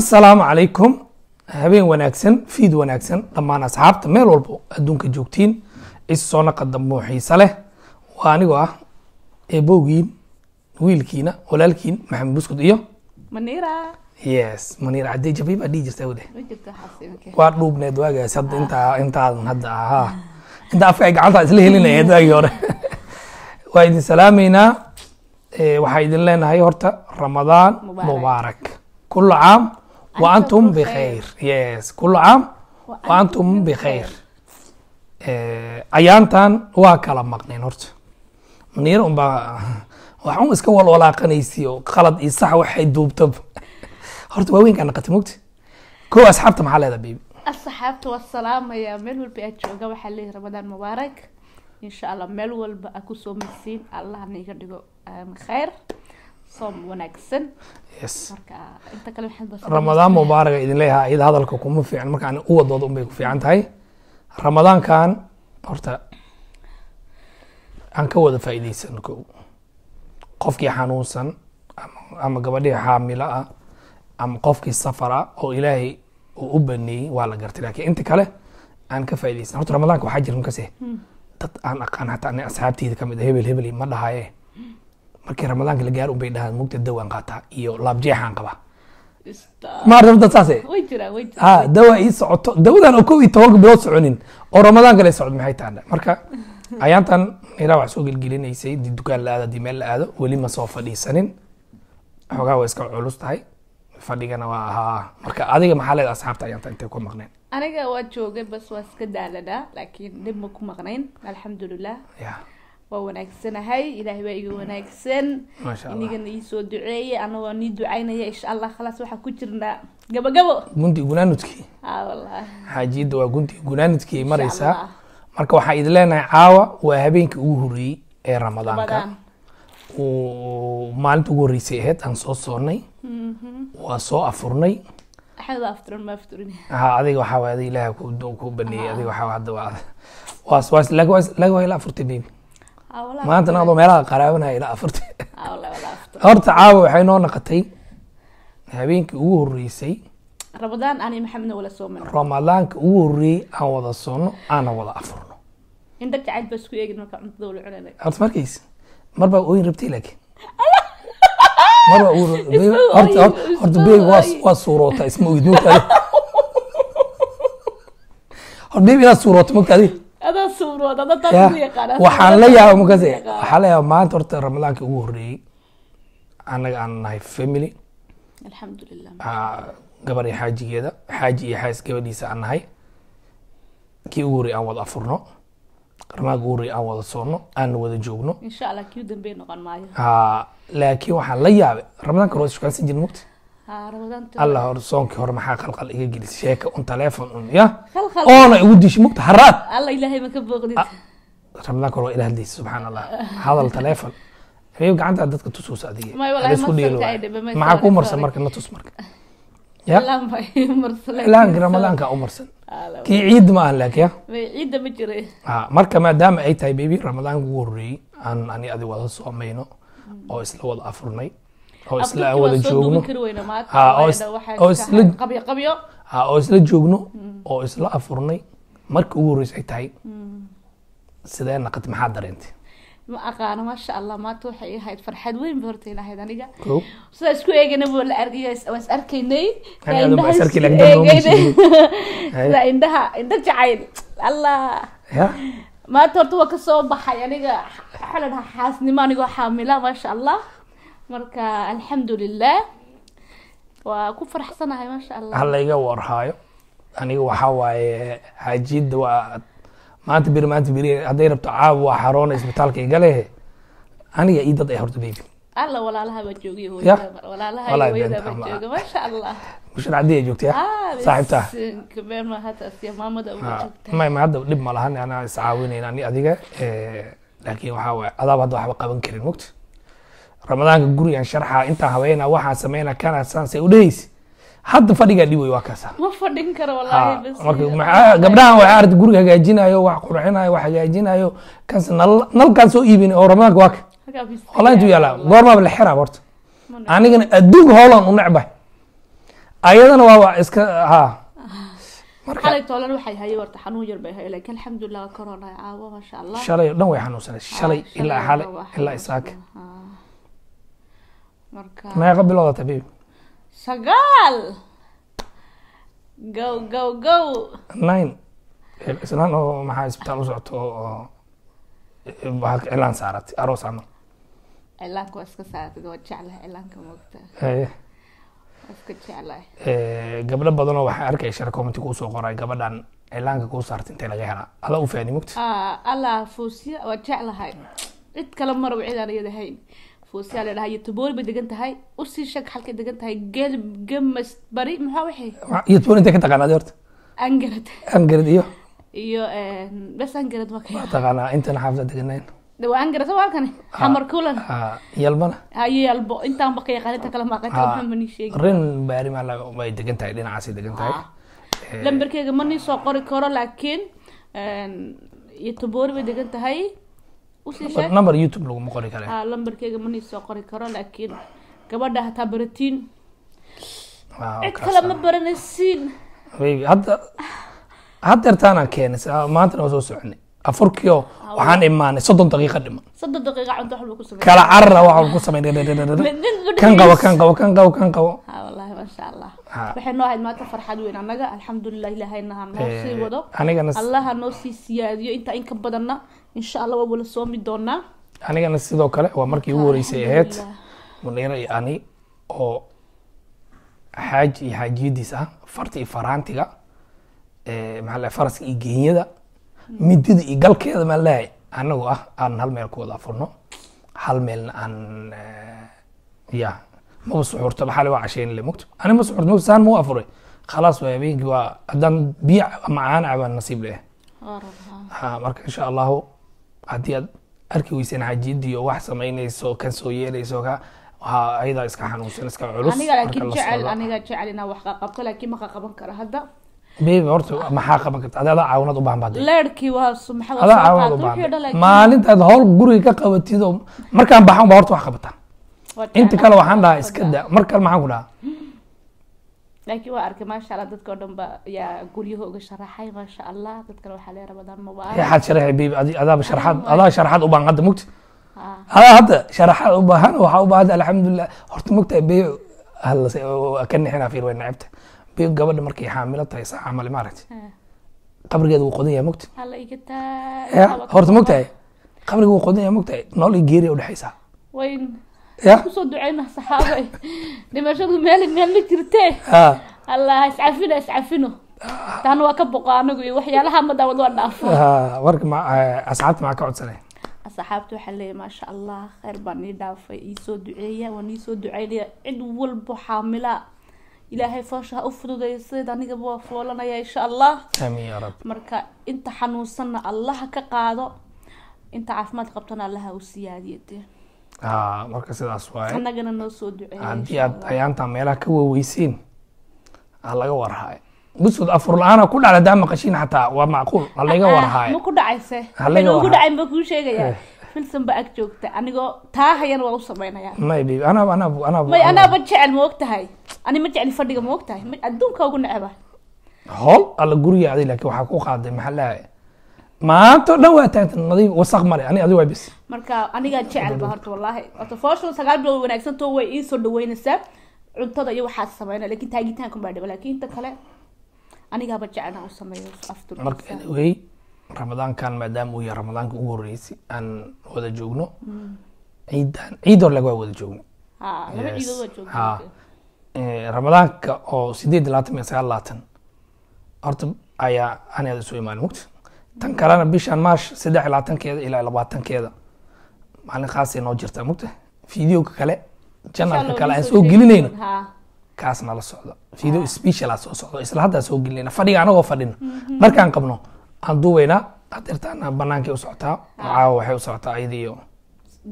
assalaamu calaykum habeen wanaagsan fiid wanaagsan dhammaan asxaabta meel walbo adduunka joogtiin is soo naqa dambuu xiise leh waa anigoo ah eebowgiin wiilkiina walaalkiin maxamed buskud iyo yes maniir cadde jabay baa dhihi jirta wade waa dhuubneed waagaas hadda intaa intaadan hadda ahaa inta afka ay gacantaa isla helinayeed waagii hore waa idin salaameynaa waxaa idin leenahay horta ramadaan mubaarak كل caam waantum bkhayr yes kula caam waantum bkhayr eh, ayaantan waa kala maqneen horta manir unbaa wax un iska walwalaaqanaysi oo qalad iyo sax waxay duubtaba horta waaweynkaa naqatay mogta ko asxaabta maxaa leedaa bebi asxaabta waa salaamaya meel walba aad jooga waxaa leeyahay ramadaan mubaarak insha allah meel walba a kusoo marsiin allahna iga dhigo khayr ramadaan mubaaraga idin leeyahaa iyada hadalka kuma fiican markaan u wadooda unbay ku fiican tahay ramadaankan horta aan ka wada faa'iidaysano ko qofkii xanuunsan ama gabadhii xaamilo ah ama qofkii safar ah oo ilaahay uu u baneeyey waa la gartay lakiin inta kale aan ka faa'idaysan horta ramadaanka waxaa jira markaase hmm. dad aan aqaan hataa ana asxaabteyda ka a ah, hebel hebel ma dhahaye markii ramadaanka la gaaro unbay dhahaan mugta dawaan qaataa iyo laabjeexaan qabaa maarta dad saase ha dawa ii socoto dawadan oo kow iyo tobanka bilood soconin oo ramadaanka la socod maxay tahan marka ayaantan miraa wax soo gelgelinaysay di dukaan la aado haddii meel la aado weli ma soo fadhiisanin xoogaa waa iska culus tahay fadhigana waa ahaa marka adiga maxaa leed asxaabta ayaantan intay ku maqneen aniga waa joogay bas waa iska daaladaa laakiin dib ma ku maqnayn alxamdulilah waa wanaagsanahay ilaahay baa iga wanaagsan inigana iisoo duceeyay anagoo nii ducaynaya insha allah khalaas waxaa ku jirnaa gabagabo gunti gunaanudkii xaajiyadda waa gunti gunaanudkii maraysaa marka waxaa idin leenahay caawa waa habeenkii ugu horreeyey ee ramadaanka uu maalinta ugu horreysay ahayd aan soo soonay mm-hmm. waa soo afurnay ha adiga waxaa waay adiga ilaaha ku baneeyey adiga waxaa hadda waa laakiin waa la afurtay baby maanta adoo meelaha qaraabanaya ilaa afarti horta caawa waxay noo naqotay habeenkii ugu horeysay ramadaanka ugu horeeyey aan wada soono aana wada afurno horta markays mar baa ooyin rabtay laakiin marbaahorta beyb waa suurootaa isma mogtaadi hor beyb inaad suurooto mogtaadi waxaan la yaaba mukas waxaan la yaaba maanta horta ramadaanka ugu horeeyey annaga aan nahay family ah, gabar iyo xaajigeeda xaaji iyo xaas gabadhiisa aan nahay kii ugu horreeyay aan wada afurno ramadaanka ugu horreeyay aan wada soonno aanna wada joogno ah, laakiin waxaan la yaabay ramadaanka hore shaqaansan jirin mugta allah hor soonkii hore maxaa khalkhal iga gelis sheeka un taleefon un ya oona igu disha mugta haraad rabnaa kor waa ilaah diisa subxaan allah hadal taleefon reeb gacanta dadka tusuusa adiga isku dhiilo maxaa ku marsan marka la tus marka ya ilaanka ramadaanka u marsan kii ciid ma ahan laakiya ciidda ma jira ah, marka maadaama ay tahay bebi ramadaanka ugu horeeyey aan ani adi wada soomayno oo isla wada afurnay oo isla wada joogno oo isla joogno mm. oo isla afurnay marka ugu ay tahay mm. sidee naqatay maxaa dareentay ma aqaano maasha allah maanta waxay ahayd farxad weyn ba horta ilahayd aniga sidaa isku eeganaba waan is arkaynay sida indhaha indha jacayl allah maanta horta waa kasoo baxay aniga waxaa la xaasnimo anigoo xaamila maasha allah marka alxamdulilah waa ku faraxsanahay maasha allah hallayga warhaayo aniga waxaa waaye xaajida waa maanta bir maanta bir hadday rabto caawa waa xaroona isbitaalka igalehe aniga ii dad ay horta bebi alla walaalaha baa joogay walaalaha hooyada baa jooga maasha allah mushar caddi ay joogtay ah, saaxiibtaa gabeerma hadda asiya maamada uga ah, joogta may ma hadda dhib ma lahan anaa is caawinayna ani adiga eh, laakiin waxaa waaye adaaba hadda waxba qaban karin mogta ramadaanka gurigan sharxa intaa habeena waxaa sameyna kana saanse udhehaysa hadda fadhigaa dhib waa kaasa ma fadhin karo wallaahi ah, gabdhahan waxaa arta guriga hagaajinayo wax qurxinayo wax hagaajinayo kaas nalkaan soo iibin oo ramadaanka waa ka intuu yaalaa goormaaba la xiraa horta anigana adduunka howlan u necbah ayadana waa iska haa xalay dhan way xanuunsanay shalay ilaa xalay ilaa isaaka meeqa bilood xabiib sagaal go go go nine islaan oo maxaa isbitaal u socoto oo waxaa cilaan saaratay aroos camal cilaanka waa iska saaratay waa jeclahay cilaanka moogta haye iska jeclahay gabdho badanoo waxay arkay share commenti kuu soo qoray gabadhan cilaanka kuu saartay intay laga helaa alla u faani mogta alla foosiya waa jeclahay cid kale marabo cidaan iyada hayn fuusiyaa la dhahaa iyo taboori bay degan tahay usii sheg halkay degan tahay geel gamas bari maxaa wixii iyo taboori intay ka taqaanaad horta angarad angarad iyo iyo eh, bes angarad waa kaya taqaanaa intana xaafada deganayn waa angarad soo halkani eh. xamar kulan yalbana hayo yalbo intaan ba ka yaqaan inta kale maaqanta waxaa ma nii sheegi rin baari maa laga bay degan tahay dhinacaasay degan tahay lambarkeyga ma nii soo qori karo laakiin iyo eh, taboori bay degan tahay number youtube laguma qori kare ah, lambarkeyga mana isoo qori karo laakiin gabadha hataa baratiin cid ah. baranaysiin hadda haddeertaanaan keenay ah, maantana soo soconay afurkio waxaan imaanay soddon daqiiqa dhiman kala carara waxa ku samayn kan qabo kan qabo kan qabo kan qabo ah, waxay noo ahayd maanta farxad weyn annaga alxamdulilah ilaahay naha noo sii wado anigana allaha noo sii siyaadiyo intaa in ka badanna insha allah waa wala soomi doonaa anigana sidoo kale waa markii ugu horeysay ahayd muneera iyo ani oo xaaji iyo xaajiyadiis ah farta iyo faraantiga maxaa faraska iyo geenyada midida iyo galkeeda maa leehay anagoo ah aan hal meel ku wada afurno hal meelna aan eh, ya maba suxuurtaba xalay waa casheynle mogto ani ma suxuurt mogto saan mau afuray khalaas waa habeenkii waa haddaan biyo ama cabaan ah nasiib leh ha marka insha allahu haddii aad arki weysan xajiyadii wax samaynayso kan soo yeelayso ka waxa ayadaa iska xanuunsan iska culus aniga laakiin jecel aniga jecel inaan wax qaqabto laakiin ma qaqaban karo hadda bebe horta maxaa qaban karta adi adaa caawinaad u baahan baad adaa caawinaad u baahan maalintaad howl guriga ka qabatid oo markaan baxan baa horta wax qabataan inta kale waxaan dhahaa iska daa mar kale maxaan ku dhahaa laakiin waa arkay maasha allah dadka oo dhan ba yaa guryaha uga sharaxay maasha allah dad kale waxaa leeyahay rabadaan mubaarak waxaad sharaxay bibi adaaba sharaxaad adaa sharaxaad u baahan hadda mugti adaa hadda sharaxaad u baahan waxaa u baahan alxamdulilah horta mugta bey ka nixinaa fiir way nacibta gabadha markay xaamilo tahay saa camal maaragti ah. qabrigeeda wuu qodan yaha mogta horta mogtahay qabriga wuu qodan yaha mogtahay nool iyo geeri udhexaysaa kusoo duceyna saxaabay dhimashadu meel meel ma jirtee allah iscafina iscafino ah. taana waa ka boqo anagu iyo waxyaalaha madaawad waa dhaafo warka ma eh, asxaabta maxaa ka codsanay asxaabta waxaa leeyahay maasha allah kheyr baan ii dhaafay iisoo duceeya waan iisoo duceynaya cid walbo xaamila ilaahay foosha ha u fududaysid anigaba waa foolanaya insha allah marka inta xanuunsanna allaha ka qaado inta caafimaad qabtana allaha u siyaadiye dee ah, marka sidaas waay annagana noo soo duceey haddii aad ayaantaa meelaha ka waaweysiin ha laga warhaayo busud afur la-aana ku dhacda daa maqashiin xataa waa macquul ha laga ah, ah, warhaayo ma ku dhacayse ku dhacay ma kuu sheegaya eh filson baa ag joogta anigoo taa hayan waan usameynaya may anaaba jecel ma og tahay ani ma jecli fadhiga ma og tahay adduunka ugu neceba hol alla guriga aday laakiin waxaa ku qaaday maxaa leeyahay maanta dhan waa taagtan nadiif wasaq male ani adi waa bis marka anigaa jecel ba horta wallaahi horta fooshoda sagaal bilood wanaagsanto way ii soo dhaweynaysaa cuntada iyo waxaa sameyna lakin taagitaankan baa dhiba lakin inta kale anigaaba jecel u sameeyo aftur wey ramadaankan maadaama uu yahay ramadaanka ugu horeysay aan wada joogno mm. ciidan ciid hor laga waa wada joogno ha ah, ah, eh, ramadaanka oo sideed labaatan iyo sagaal labaatan horta ayaa aneeda soo imaanin wogta tan kalena bishan marsh saddex iyo labaatankeeda ilaa labaatankeeda maalin khaasay noo jirtaa mogta fideoga kale janalka kale aan soo gelinayno kaasna la socdo fideo ah. special aa soo socdo isla haddaa soo gelinayna fadhiga anagoo fadhina mm-hmm. markaan qabno aan duubeynaa adeertaana banaankay u socotaa ah. caawa waxay u socotaa ayada iyo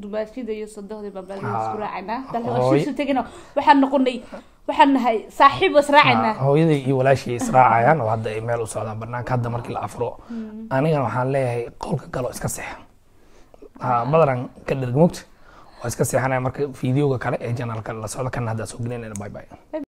dumaashida iyo sadohda baan ah. baalna isku raacaynaa dalka ah, oo shisha tegina waxaan noqonay waxaan nahay saaxiib is raacaynaa iyo walaashii is oo hadda ay meel u socdaan banaanka hadda markii la afuro hmm. anigana waxaan leeyahay qowlka galo iska seexa badanan ka dhergmugta waa iska seexanaya marka fideoga kale ee janaalka la socdo kana haddaa soo gelinayna bye bye